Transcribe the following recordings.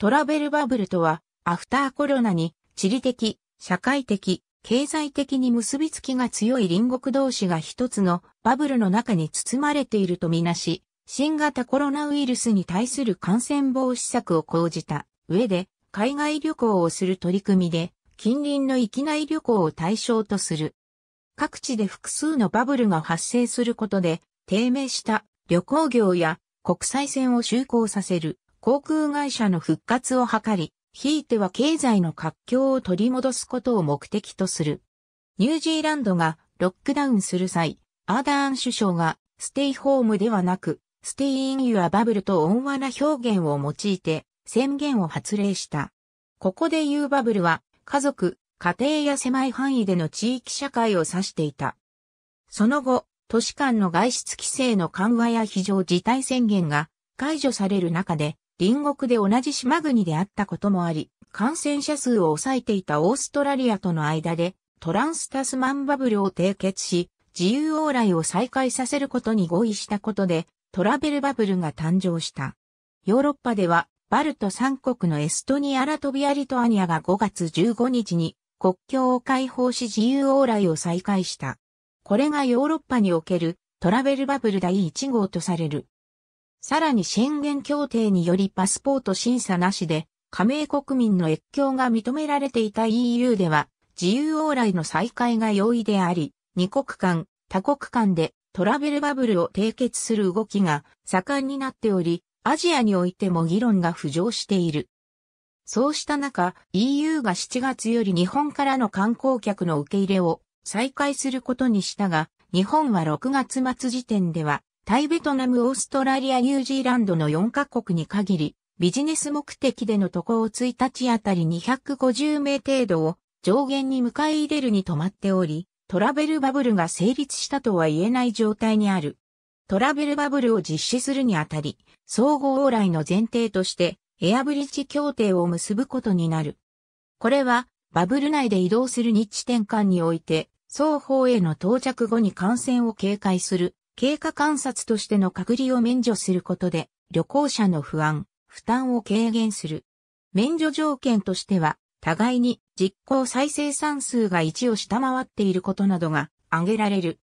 トラベルバブルとは、アフターコロナに地理的、社会的、経済的に結びつきが強い隣国同士が一つのバブルの中に包まれているとみなし、新型コロナウイルスに対する感染防止策を講じた上で、海外旅行をする取り組みで、近隣の域内旅行を対象とする。各地で複数のバブルが発生することで、低迷した旅行業や国際線を就航させる。航空会社の復活を図り、ひいては経済の活況を取り戻すことを目的とする。ニュージーランドがロックダウンする際、アーダーン首相がステイホームではなく、ステイインユアバブルと温和な表現を用いて宣言を発令した。ここで言うバブルは家族、家庭や狭い範囲での地域社会を指していた。その後、都市間の外出規制の緩和や非常事態宣言が解除される中で隣国で同じ島国であったこともあり、感染者数を抑えていたオーストラリアとの間でトランスタスマンバブルを締結し、自由往来を再開させることに合意したことで、トラベルバブルが誕生した。ヨーロッパでは、バルト三国のエストニアラトビアリトアニアが5月15日に国境を開放し自由往来を再開した。これがヨーロッパにおけるトラベルバブル第1号とされる。さらに宣言協定によりパスポート審査なしで、加盟国民の越境が認められていた EU では、自由往来の再開が容易であり、二国間、多国間でトラベルバブルを締結する動きが盛んになっており、アジアにおいても議論が浮上している。そうした中、EU が7月より日本からの観光客の受け入れを再開することにしたが、日本は6月末時点ではタイベトナムオーストラリアニュージーランドの4カ国に限り、ビジネス目的での渡航を1日あたり250名程度を上限に迎え入れるに止まっており、トラベルバブルが成立したとは言えない状態にある。トラベルバブルを実施するにあたり、相互往来の前提として、エアブリッジ協定を結ぶことになる。これは、バブル内で移動する日地転換において、双方への到着後に感染を警戒する経過観察としての隔離を免除することで、旅行者の不安、負担を軽減する。免除条件としては、互いに実行再生産数が1を下回っていることなどが挙げられる。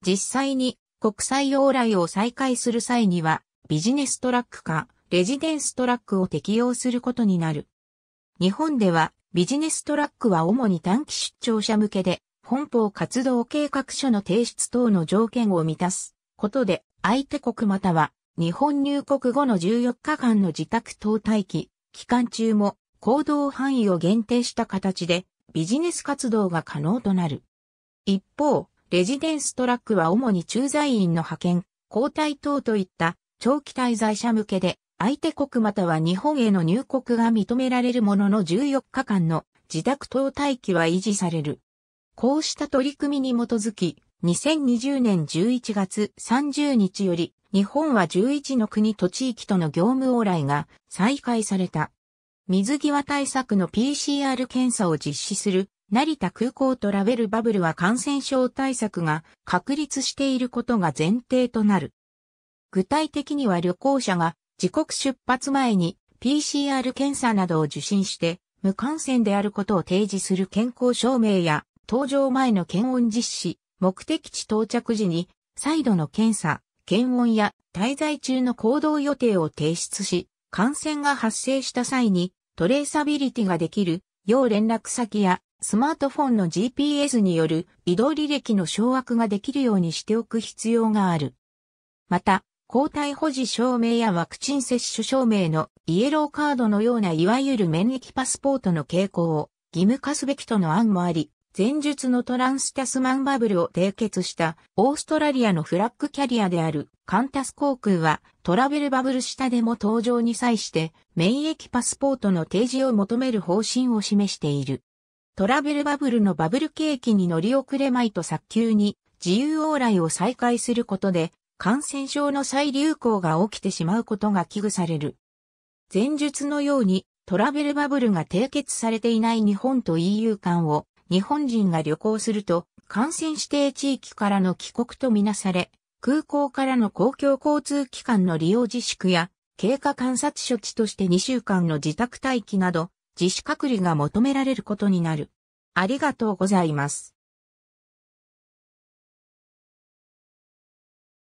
実際に国際往来を再開する際には、ビジネストラックか、レジデンストラックを適用することになる。日本では、ビジネストラックは主に短期出張者向けで、本邦活動計画書の提出等の条件を満たすことで、相手国または、日本入国後の14日間の自宅等待期、期間中も行動範囲を限定した形でビジネス活動が可能となる。一方、レジデンストラックは主に駐在員の派遣、交代等といった長期滞在者向けで、相手国または日本への入国が認められるものの14日間の自宅等待期は維持される。こうした取り組みに基づき、2020年11月30日より、日本は11の国と地域との業務往来が再開された。水際対策の PCR 検査を実施する成田空港トラベルバブルは感染症対策が確立していることが前提となる。具体的には旅行者が自国出発前に PCR 検査などを受診して無感染であることを提示する健康証明や搭乗前の検温実施、目的地到着時に、再度の検査、検温や滞在中の行動予定を提出し、感染が発生した際にトレーサビリティができる、要連絡先やスマートフォンの GPS による移動履歴の掌握ができるようにしておく必要がある。また、抗体保持証明やワクチン接種証明のイエローカードのようないわゆる免疫パスポートの傾向を義務化すべきとの案もあり、前述のトランスタスマンバブルを締結したオーストラリアのフラッグキャリアであるカンタス航空はトラベルバブル下でも登場に際して免疫パスポートの提示を求める方針を示している。トラベルバブルのバブル景気に乗り遅れまいと早急に自由往来を再開することで感染症の再流行が起きてしまうことが危惧される。前述のようにトラベルバブルが締結されていない日本と EU 間を日本人が旅行すると、感染指定地域からの帰国とみなされ、空港からの公共交通機関の利用自粛や、経過観察処置として2週間の自宅待機など、自主隔離が求められることになる。ありがとうございます。